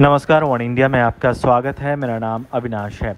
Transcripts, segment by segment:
नमस्कार one India में आपका स्वागत है मेरा नाम अविनाश है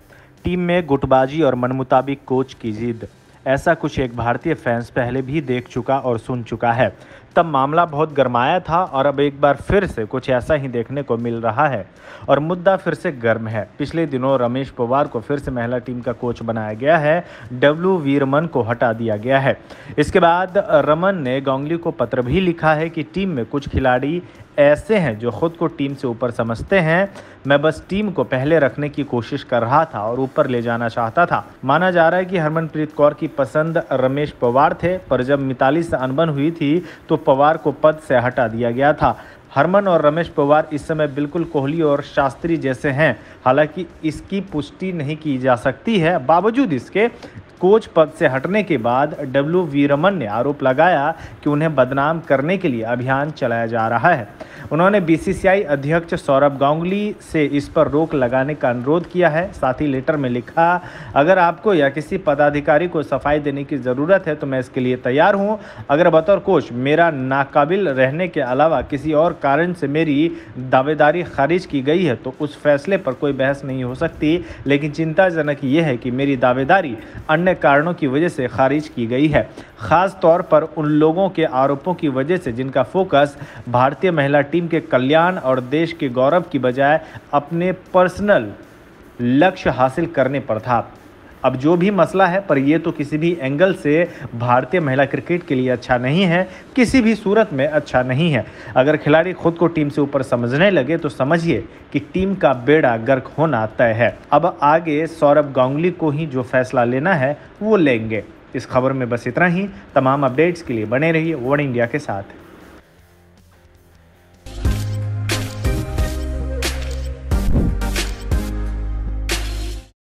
टीम में गुटबाजी और मन मुताबिक कोच की जिद ऐसा कुछ एक भारतीय फैंस पहले भी देख चुका और सुन चुका है तब मामला बहुत गर्माया था और अब एक बार फिर से कुछ ऐसा ही देखने को मिल रहा है और मुद्दा फिर से गर्म है पिछले दिनों रमेश पवार को फिर से महिला टीम का कोच बनाया गया है डब्ल्यू वीरमन को हटा दिया गया है इसके बाद रमन ने गांगली को पत्र भी लिखा है कि टीम में कुछ खिलाड़ी ऐसे हैं जो खुद को टीम से ऊपर समझते हैं मैं बस टीम को पहले रखने की कोशिश कर रहा था और ऊपर ले जाना चाहता था माना जा रहा है कि हरमनप्रीत कौर की पसंद रमेश पवार थे पर जब मिताली से अनबन हुई थी तो पवार को पद से हटा दिया गया था हरमन और रमेश पवार इस समय बिल्कुल कोहली और शास्त्री जैसे हैं हालांकि इसकी पुष्टि नहीं की जा सकती है बावजूद इसके कोच पद से हटने के बाद डब्ल्यू वी रमन ने आरोप लगाया कि उन्हें बदनाम करने के लिए अभियान चलाया जा रहा है उन्होंने बीसीसीआई अध्यक्ष सौरभ गांगुली से इस पर रोक लगाने का अनुरोध किया है साथ ही लेटर में लिखा अगर आपको या किसी पदाधिकारी को सफाई देने की ज़रूरत है तो मैं इसके लिए तैयार हूँ अगर बतौर कोच मेरा नाकाबिल रहने के अलावा किसी और कारण से मेरी दावेदारी खारिज की गई है तो उस फैसले पर कोई बहस नहीं हो सकती लेकिन चिंताजनक यह है कि मेरी दावेदारी अन्य कारणों की वजह से खारिज की गई है खास तौर पर उन लोगों के आरोपों की वजह से जिनका फोकस भारतीय महिला टीम के कल्याण और देश के गौरव की बजाय अपने पर्सनल लक्ष्य हासिल करने पर था अब जो भी मसला है पर यह तो किसी भी एंगल से भारतीय महिला क्रिकेट के लिए अच्छा नहीं है किसी भी सूरत में अच्छा नहीं है अगर खिलाड़ी खुद को टीम से ऊपर समझने लगे तो समझिए कि टीम का बेड़ा गर्क होना तय है अब आगे सौरभ गांगुली को ही जो फैसला लेना है वो लेंगे इस खबर में बस इतना ही तमाम अपडेट्स के लिए बने रहिए वन इंडिया के साथ